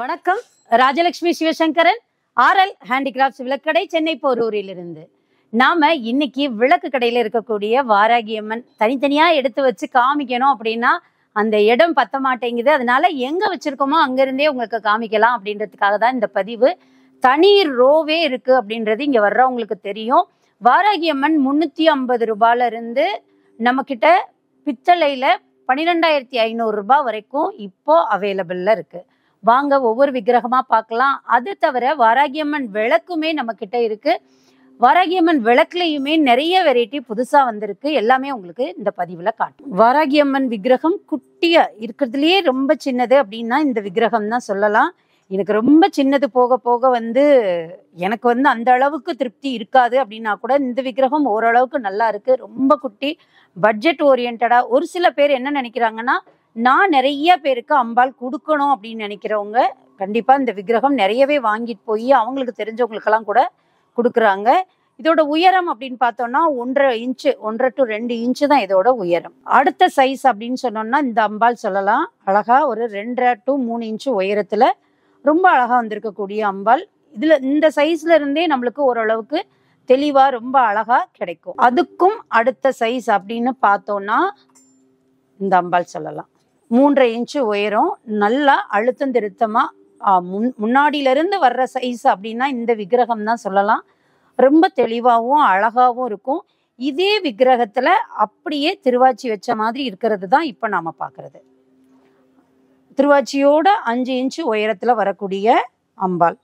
வணக்கம் Rajalakshmi Sivasankaran RL handicrafts விளக்கடை சென்னை போரூரிலிருந்து நாம இன்னைக்கு விளக்கு கடையில் இருக்கக்கூடிய வாராகியம்மன் தனித்தனியாக எடுத்து வச்சு காமிக்கணும் அப்படின்னா அந்த இடம் பத்த மாட்டேங்குது அதனால எங்க வச்சிருக்கோமோ அங்கிருந்தே உங்களுக்கு காமிக்கலாம் அப்படின்றதுக்காக தான் இந்த பதிவு தனி ரோவே இருக்கு அப்படின்றது இங்க வர்றவங்களுக்கு தெரியும் வாராகியம்மன் முன்னூத்தி ஐம்பது ரூபாயில இருந்து நம்ம கிட்ட பித்தளையில பன்னிரெண்டாயிரத்தி ஐநூறு ரூபாய் வரைக்கும் இப்போ அவைலபிள்ல இருக்கு வாங்க ஒவ்வொரு விக்கிரகமா பார்க்கலாம் அது தவிர வாராகியம்மன் விளக்குமே நம்ம கிட்ட இருக்கு வாராகியம்மன் விளக்குலையுமே நிறைய வெரைட்டி புதுசாக வந்திருக்கு எல்லாமே உங்களுக்கு இந்த பதிவில் காட்டும் வாராகியம்மன் விக்கிரகம் குட்டியாக இருக்கிறதுலையே ரொம்ப சின்னது அப்படின்னா இந்த விக்கிரகம் தான் சொல்லலாம் எனக்கு ரொம்ப சின்னது போக போக வந்து எனக்கு வந்து அந்த அளவுக்கு திருப்தி இருக்காது அப்படின்னா கூட இந்த விக்கிரகம் ஓரளவுக்கு நல்லா இருக்கு ரொம்ப குட்டி பட்ஜெட் ஓரியன்டா ஒரு சில பேர் என்ன நினைக்கிறாங்கன்னா நான் நிறைய பேருக்கு அம்பாள் கொடுக்கணும் அப்படின்னு நினைக்கிறவங்க கண்டிப்பாக இந்த விக்கிரகம் நிறையவே வாங்கிட்டு போய் அவங்களுக்கு தெரிஞ்சவங்களுக்கெல்லாம் கூட கொடுக்குறாங்க இதோட உயரம் அப்படின்னு பார்த்தோம்னா ஒன்றரை இன்ச்சு ஒன்றரை டு ரெண்டு இன்ச்சு தான் இதோட உயரம் அடுத்த சைஸ் அப்படின்னு சொன்னோம்னா இந்த அம்பாள் சொல்லலாம் அழகாக ஒரு ரெண்டரை டு மூணு இன்ச்சு உயரத்தில் ரொம்ப அழகாக வந்திருக்கக்கூடிய அம்பாள் இதில் இந்த சைஸ்ல இருந்தே நம்மளுக்கு ஓரளவுக்கு தெளிவாக ரொம்ப அழகாக கிடைக்கும் அதுக்கும் அடுத்த சைஸ் அப்படின்னு பார்த்தோம்னா இந்த அம்பாள் சொல்லலாம் மூன்றரை இன்ச்சு உயரம் நல்லா அழுத்தம் திருத்தமாக முன் முன்னாடியிலேருந்து வர்ற சைஸ் அப்படின்னா இந்த விக்கிரகம் தான் சொல்லலாம் ரொம்ப தெளிவாகவும் அழகாகவும் இருக்கும் இதே விக்கிரகத்தில் அப்படியே திருவாச்சி வச்ச மாதிரி இருக்கிறது தான் இப்போ நாம் பார்க்குறது திருவாச்சியோட அஞ்சு இன்ச்சு உயரத்தில் வரக்கூடிய அம்பாள்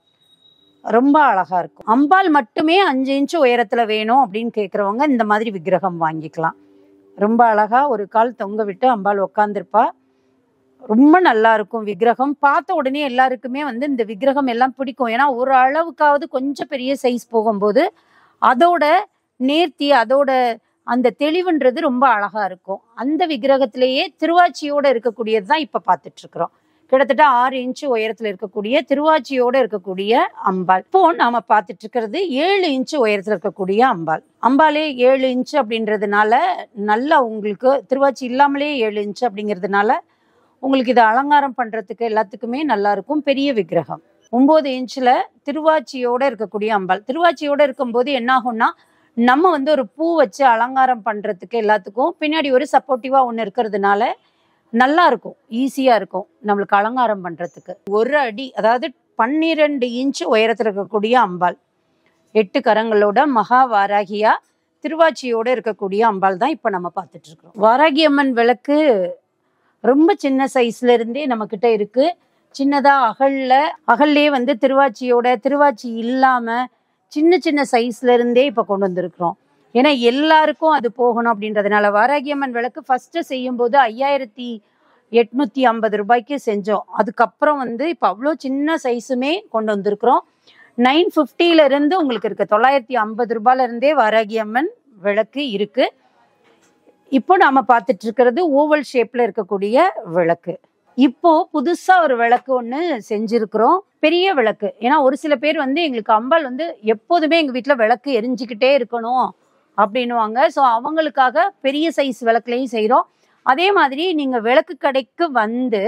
ரொம்ப அழகாக இருக்கும் அம்பாள் மட்டுமே அஞ்சு இன்ச்சு உயரத்தில் வேணும் அப்படின்னு கேட்குறவங்க இந்த மாதிரி விக்கிரகம் வாங்கிக்கலாம் ரொம்ப அழகாக ஒரு கால் தொங்க விட்டு அம்பாள் உக்காந்துருப்பா ரொம்ப நல்லா இருக்கும் விக்கிரகம் பார்த்த உடனே எல்லாருக்குமே வந்து இந்த விக்கிரகம் எல்லாம் பிடிக்கும் ஏன்னா ஒரு அளவுக்காவது கொஞ்சம் பெரிய சைஸ் போகும்போது அதோட நேர்த்தி அதோட அந்த தெளிவுன்றது ரொம்ப அழகா இருக்கும் அந்த விக்கிரகத்திலேயே திருவாச்சியோட இருக்கக்கூடியது தான் இப்ப பார்த்துட்டு இருக்கிறோம் கிட்டத்தட்ட ஆறு இன்ச்சு உயரத்துல இருக்கக்கூடிய திருவாச்சியோட இருக்கக்கூடிய அம்பாள் இப்போ நாம பார்த்துட்டு இருக்கிறது ஏழு இன்ச்சு உயரத்துல இருக்கக்கூடிய அம்பாள் அம்பாலே ஏழு இன்ச்சு அப்படின்றதுனால நல்லா உங்களுக்கு திருவாச்சி இல்லாமலே ஏழு இன்ச்சு அப்படிங்கிறதுனால உங்களுக்கு இது அலங்காரம் பண்ணுறதுக்கு எல்லாத்துக்குமே நல்லாயிருக்கும் பெரிய விக்கிரகம் ஒம்பது இன்ச்சில் திருவாச்சியோடு இருக்கக்கூடிய அம்பாள் திருவாச்சியோடு இருக்கும்போது என்ன நம்ம வந்து ஒரு பூ வச்சு அலங்காரம் பண்ணுறதுக்கு எல்லாத்துக்கும் பின்னாடி ஒரு சப்போர்ட்டிவாக ஒன்று இருக்கிறதுனால நல்லா இருக்கும் ஈஸியாக இருக்கும் நம்மளுக்கு அலங்காரம் பண்ணுறதுக்கு ஒரு அடி அதாவது பன்னிரெண்டு இன்ச்சு உயரத்தில் இருக்கக்கூடிய அம்பாள் எட்டு கரங்களோட மகா வாராகியா திருவாச்சியோடு இருக்கக்கூடிய அம்பாள் தான் இப்போ நம்ம பார்த்துட்ருக்குறோம் வாராகி அம்மன் விளக்கு ரொம்ப சின்ன சைஸ்ல இருந்தே நம்ம கிட்ட இருக்கு சின்னதா அகல்ல அகல்லே வந்து திருவாச்சியோட திருவாச்சி இல்லாம சின்ன சின்ன சைஸ்ல இருந்தே இப்ப கொண்டு வந்திருக்கிறோம் ஏன்னா எல்லாருக்கும் அது போகணும் அப்படின்றதுனால வாராகியம்மன் விளக்கு ஃபர்ஸ்ட் செய்யும் போது ஐயாயிரத்தி எட்நூத்தி ஐம்பது ரூபாய்க்கு செஞ்சோம் அதுக்கப்புறம் வந்து இப்போ அவ்வளோ சின்ன சைஸுமே கொண்டு வந்திருக்கிறோம் நைன் ஃபிஃப்டியில இருந்து உங்களுக்கு இருக்க தொள்ளாயிரத்தி ஐம்பது ரூபாயில இருந்தே வாராகியம்மன் அம்மன் விளக்கு இருக்கு இப்போ நாம பார்த்துட்டு இருக்கிறது ஓவல் ஷேப்ல இருக்கக்கூடிய விளக்கு இப்போ புதுசா ஒரு விளக்கு ஒன்று செஞ்சிருக்கிறோம் பெரிய விளக்கு ஏன்னா ஒரு சில பேர் வந்து எங்களுக்கு அம்பாள் வந்து எப்போதுமே எங்க வீட்டில் விளக்கு எரிஞ்சுக்கிட்டே இருக்கணும் அப்படின்னுவாங்க ஸோ அவங்களுக்காக பெரிய சைஸ் விளக்குலையும் செய்கிறோம் அதே மாதிரி நீங்கள் விளக்கு கடைக்கு வந்து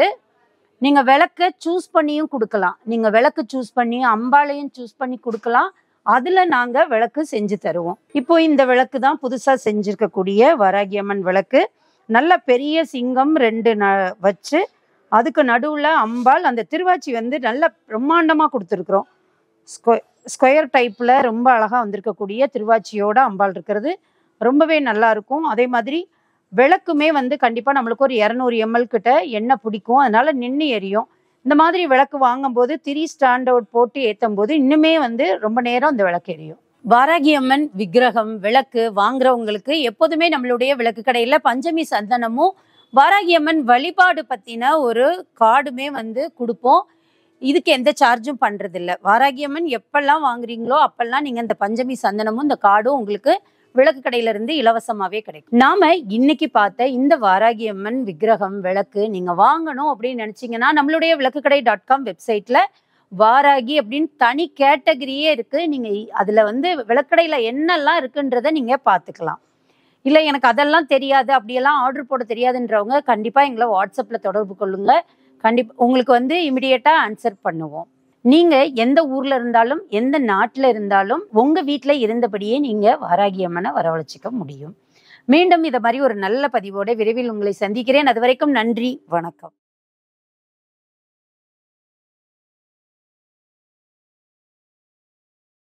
நீங்கள் விளக்க சூஸ் பண்ணியும் கொடுக்கலாம் நீங்கள் விளக்கு சூஸ் பண்ணி அம்பாலையும் சூஸ் பண்ணி கொடுக்கலாம் அதில் நாங்கள் விளக்கு செஞ்சு தருவோம் இப்போ இந்த விளக்கு தான் புதுசாக செஞ்சுருக்கக்கூடிய வராகியம்மன் விளக்கு நல்ல பெரிய சிங்கம் ரெண்டு ந வச்சு அதுக்கு நடுவில் அம்பாள் அந்த திருவாச்சி வந்து நல்ல பிரம்மாண்டமா கொடுத்துருக்குறோம் ஸ்கொ ஸ்கொயர் டைப்பில் ரொம்ப அழகாக வந்திருக்கக்கூடிய திருவாச்சியோட அம்பாள் இருக்கிறது ரொம்பவே நல்லா இருக்கும் அதே மாதிரி விளக்குமே வந்து கண்டிப்பாக நம்மளுக்கு ஒரு இரநூறு எம்எல் கிட்ட எண்ணெய் பிடிக்கும் அதனால நின்று எரியும் இந்த மாதிரி விளக்கு வாங்கும் போது திரி ஸ்டாண்ட் அவுட் போட்டு ஏற்றும் போது இன்னுமே வந்து ரொம்ப நேரம் அந்த விளக்கு எரியும் வாராகியம்மன் விக்கிரகம் விளக்கு வாங்குறவங்களுக்கு எப்போதுமே நம்மளுடைய விளக்கு கடையில் பஞ்சமி சந்தனமும் வாராகியம்மன் வழிபாடு பற்றின ஒரு கார்டுமே வந்து கொடுப்போம் இதுக்கு எந்த சார்ஜும் பண்ணுறதில்ல வாராகியம்மன் எப்பெல்லாம் வாங்குறீங்களோ அப்பெல்லாம் நீங்கள் இந்த பஞ்சமி சந்தனமும் இந்த கார்டும் உங்களுக்கு விளக்கு கடையில இருந்து இலவசமாவே கிடைக்கும் நாம இன்னைக்கு பார்த்த இந்த வாராகியம்மன் விக்கிரகம் விளக்கு நீங்க வாங்கணும் அப்படின்னு நினைச்சீங்கன்னா நம்மளுடைய விளக்கு கடை டாட் காம் வெப்சைட்ல வாராகி அப்படின்னு தனி கேட்டகரியே இருக்கு நீங்க அதுல வந்து விளக்கடையில என்னெல்லாம் இருக்குன்றத நீங்க பாத்துக்கலாம் இல்லை எனக்கு அதெல்லாம் தெரியாது அப்படியெல்லாம் ஆர்டர் போட தெரியாதுன்றவங்க கண்டிப்பாக எங்களை வாட்ஸ்அப்பில் தொடர்பு கொள்ளுங்கள் கண்டிப்பாக உங்களுக்கு வந்து இமிடியேட்டாக ஆன்சர் பண்ணுவோம் நீங்க எந்த ஊர்ல இருந்தாலும் எந்த நாட்டுல இருந்தாலும் உங்க வீட்டுல இருந்தபடியே நீங்க வாராகியம்மனை வரவழைச்சிக்க முடியும் மீண்டும் இதை மாதிரி ஒரு நல்ல பதிவோட விரைவில் உங்களை சந்திக்கிறேன் அது வரைக்கும் நன்றி வணக்கம்